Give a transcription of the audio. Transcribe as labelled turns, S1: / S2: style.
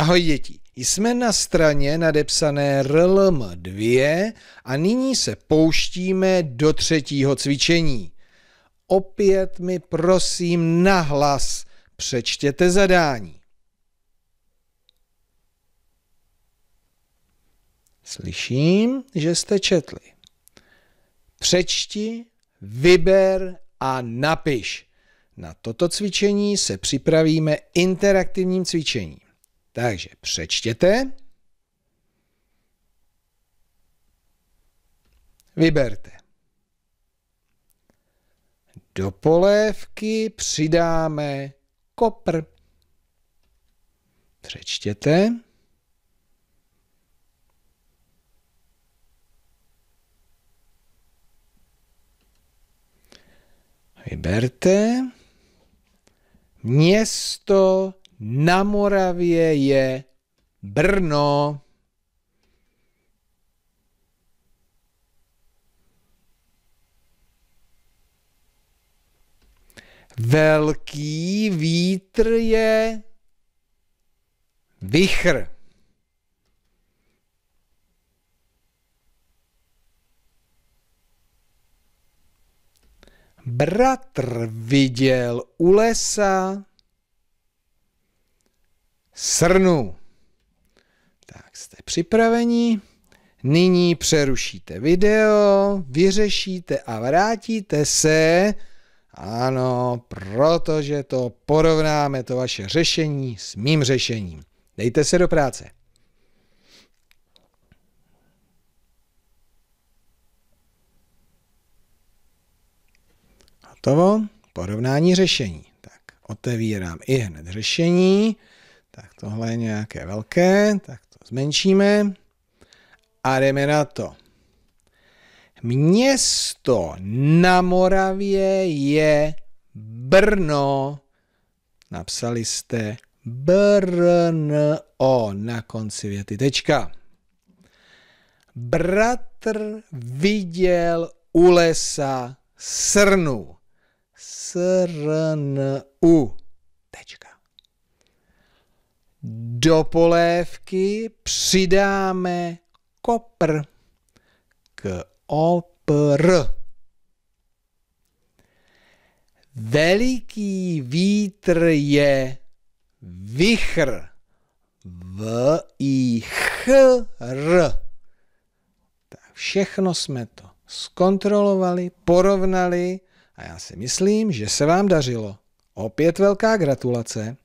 S1: Ahoj děti, jsme na straně nadepsané RLM 2 a nyní se pouštíme do třetího cvičení. Opět mi prosím nahlas přečtěte zadání. Slyším, že jste četli. Přečti, vyber a napiš. Na toto cvičení se připravíme interaktivním cvičením. Takže přečtěte. Vyberte. Do polévky přidáme kopr. Přečtěte. Vyberte. Město na Moravě je Brno. Velký vítr je vichr. Bratr viděl u lesa srnu. Tak jste připraveni? Nyní přerušíte video, vyřešíte a vrátíte se. Ano, protože to porovnáme, to vaše řešení s mým řešením. Dejte se do práce. Hotovo? Porovnání řešení. Tak otevírám i hned řešení. Tak tohle je nějaké velké, tak to zmenšíme a jdeme na to. Město na Moravě je Brno. Napsali jste Brno na konci věty. Tečka. Bratr viděl u lesa srnu. Srnu. Do polévky přidáme kopr. K o p r. Veliký vítr je vichr. V i ch r. Tak všechno jsme to zkontrolovali, porovnali a já si myslím, že se vám dařilo. Opět velká gratulace.